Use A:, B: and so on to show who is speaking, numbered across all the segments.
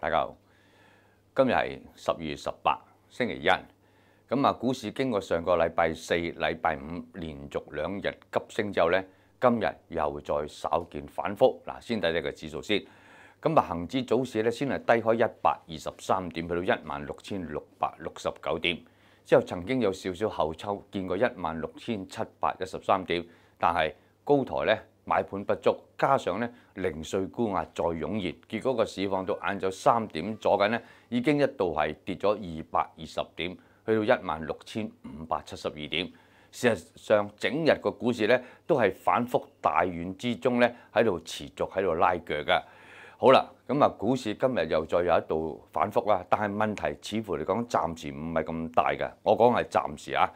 A: 大家好，今日系十二月十八，星期一。咁啊，股市經過上個禮拜四、禮拜五連續兩日急升之後咧，今日又再稍見反覆。嗱，先睇睇個指數先。咁啊，恒指早市咧先係低開一百二十三點，去到一萬六千六百六十九點。之後曾經有少少後抽，見過一萬六千七百一十三點，但係高台咧。買盤不足，加上咧零税股壓再湧熱，結果個市況到晏晝三點左緊咧，已經一度係跌咗二百二十點，去到一萬六千五百七十二點。事實上，整日個股市咧都係反覆大軟之中咧，喺度持續喺度拉腳嘅。好啦，咁啊，股市今日又再有一度反覆啦，但係問題似乎嚟講暫時唔係咁大嘅。我講係暫時啊，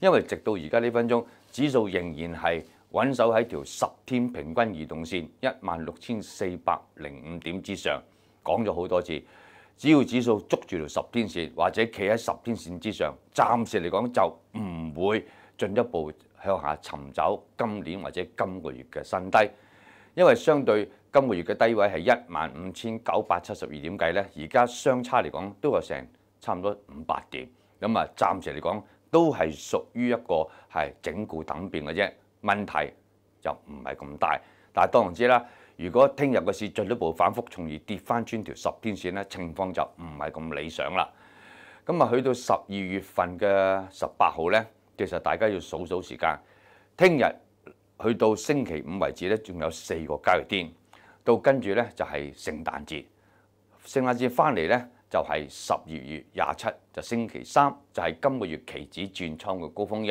A: 因為直到而家呢分鐘，指數仍然係。穩守喺條十天平均移動線一萬六千四百零五點之上，講咗好多次，只要指數捉住條十天線或者企喺十天線之上，暫時嚟講就唔會進一步向下尋找今年或者今個月嘅新低，因為相對今個月嘅低位係一萬五千九百七十二點計咧，而家相差嚟講都有成差唔多五百點，咁啊暫時嚟講都係屬於一個係整固等變嘅啫。問題就唔係咁大，但係當然之啦。如果聽日個市進一步反覆，從而跌翻穿條十天線咧，情況就唔係咁理想啦。咁啊，去到十二月份嘅十八號咧，其實大家要數數時間，聽日去到星期五為止咧，仲有四個交易天。到跟住咧就係聖誕節，聖誕節翻嚟咧就係十二月廿七，就星期三，就係今個月期指轉倉嘅高峰日。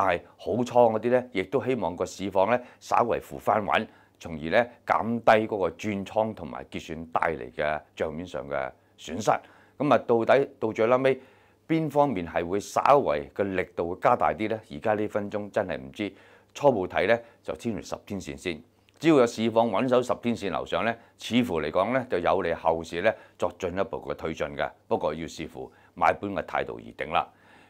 A: 但係好倉嗰啲咧，亦都希望個市況咧稍為扶翻穩，從而咧減低嗰個轉倉同埋結算帶嚟嘅帳面上嘅損失。咁啊，到底到最撚尾邊方面係會稍為嘅力度會加大啲咧？而家呢分鐘真係唔知。初步睇咧就天條十天線先，只要有市況穩守十天線樓上咧，似乎嚟講咧就有利後市咧作進一步嘅推進嘅。不過要視乎買盤嘅態度而定啦。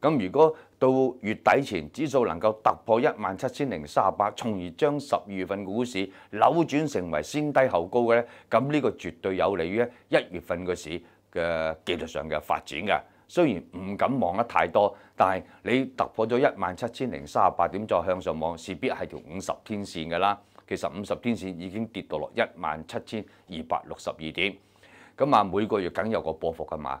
A: 咁如果到月底前指數能夠突破一萬七千零三十八，從而將十二月份嘅股市扭轉成為先低後高嘅咧，咁呢個絕對有利於一月份嘅市嘅技術上嘅發展嘅。雖然唔敢望得太多，但係你突破咗一萬七千零三十八點再向上望，必係條五十天線㗎啦。其實五十天線已經跌到落一萬七千二百六十二點，咁啊每個月梗有個波幅㗎嘛。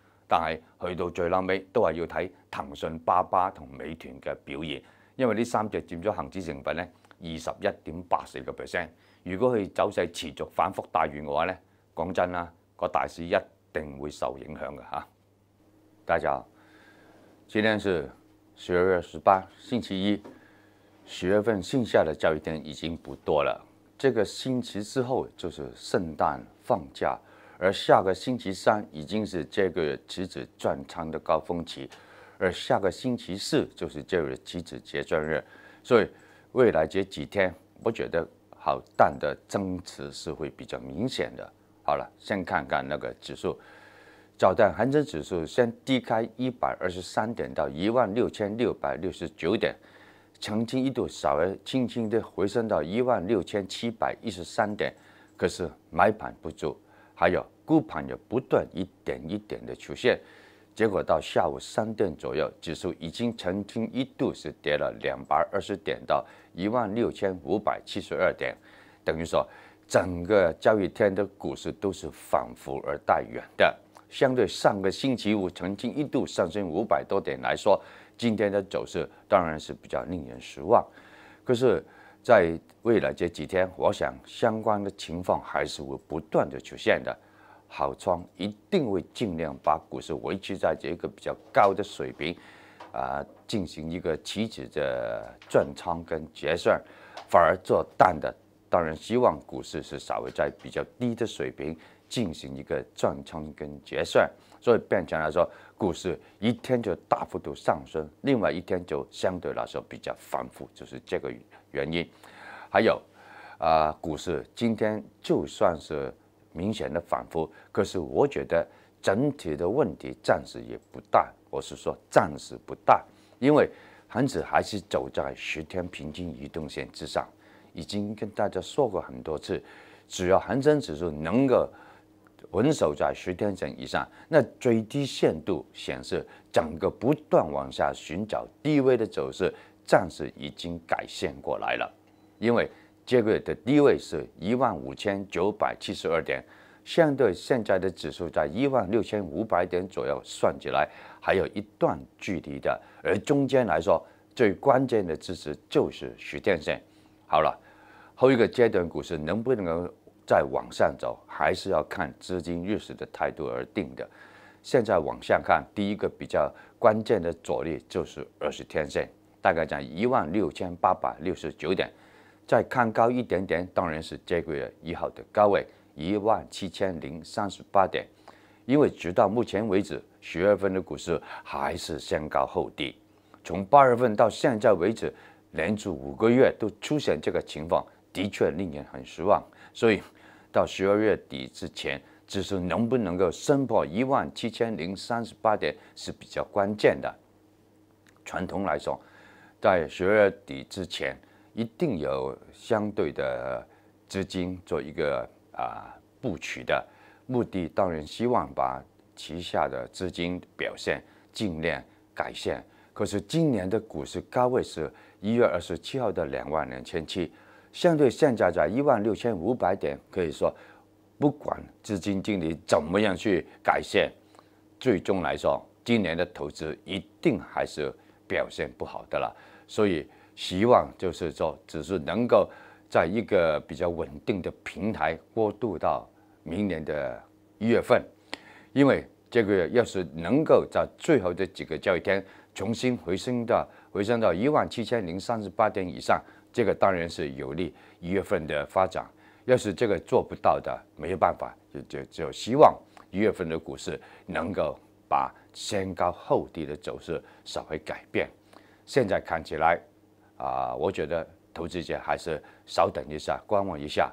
A: 但係去到最拉尾都係要睇騰訊、巴巴同美團嘅表現，因為呢三隻佔咗恆指成分咧二十一點八四個 percent。如果佢走勢持續反覆大軟嘅話咧，講真啦，個大市一定會受影響嘅嚇。大家好，今天是十二月十八，星期一。十月份剩下的交易天已經不多了，這個星期之後就是聖誕放假。而下个星期三已经是这个月期指转仓的高峰期，而下个星期四就是这个期指结转日，所以未来这几天，我觉得好蛋的增持是会比较明显的。好了，先看看那个指数，早段恒生指数先低开一百二十三点到一万六千六百六十九点，曾经一度稍微轻轻的回升到一万六千七百一十三点，可是买盘不足。还有沽盘也不断一点一点的出现，结果到下午三点左右，指数已经曾经一度是跌了两百二十点到一万六千五百七十二点，等于说整个交易天的股市都是反复而带远的。相对上个星期五曾经一度上升五百多点来说，今天的走势当然是比较令人失望。可是。在未来这几天，我想相关的情况还是会不断的出现的。好庄一定会尽量把股市维持在这个比较高的水平，啊，进行一个起止的转仓跟结算，反而做淡的。当然，希望股市是稍微在比较低的水平。进行一个转仓跟结算，所以变成来说，股市一天就大幅度上升，另外一天就相对来说比较反复，就是这个原因。还有，啊，股市今天就算是明显的反复，可是我觉得整体的问题暂时也不大，我是说暂时不大，因为恒指还是走在十天平均移动线之上，已经跟大家说过很多次，只要恒生指数能够。稳守在十天线以上，那最低限度显示整个不断往下寻找低位的走势，暂时已经改线过来了。因为这个月的低位是一万五千九百七十二点，相对现在的指数在一万六千五百点左右，算起来还有一段距离的。而中间来说，最关键的支持就是十天线。好了，后一个阶段股市能不能？够？再往上走，还是要看资金入市的态度而定的。现在往下看，第一个比较关键的阻力就是二十天线，大概在一万六千八百六十九点。再看高一点点，当然是这个月一号的高位一万七千零三十八点。因为直到目前为止，十月份的股市还是先高后低。从八月份到现在为止，连续五个月都出现这个情况，的确令人很失望。所以。到十二月底之前，指数能不能够升破一万七千零三十八点是比较关键的。传统来说，在十二月底之前，一定有相对的资金做一个啊布局的目的，当然希望把旗下的资金表现尽量改善。可是今年的股市高位是一月二十七号的两万两千七。相对现在在一万六千五百点，可以说，不管基金经理怎么样去改善，最终来说，今年的投资一定还是表现不好的了。所以，希望就是说，只是能够在一个比较稳定的平台过渡到明年的一月份，因为这个要是能够在最后的几个交易天重新回升到回升到一万七千零三十八点以上。这个当然是有利一月份的发展。要是这个做不到的，没有办法，就就就希望一月份的股市能够把先高后低的走势稍微改变。现在看起来，啊，我觉得投资者还是稍等一下，观望一下。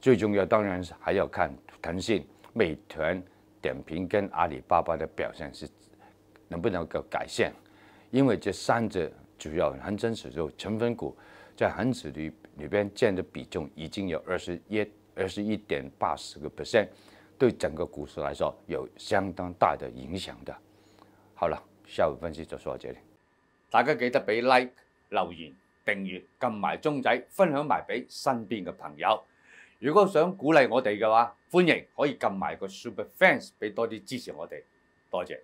A: 最重要，当然是还要看腾讯、美团、点评跟阿里巴巴的表现是能不能够改善，因为这三者主要恒生指数成分股。在恒指里里边占的比重已经有二十一二十一点八十个 percent，对整个股市来说有相当大的影响的。好了，下午分析就说到这里。大家记得俾 like、留言、订阅、揿埋钟仔、分享埋俾身边嘅朋友。如果想鼓励我哋嘅话，欢迎可以揿埋个 super fans 俾多啲支持我哋，多谢。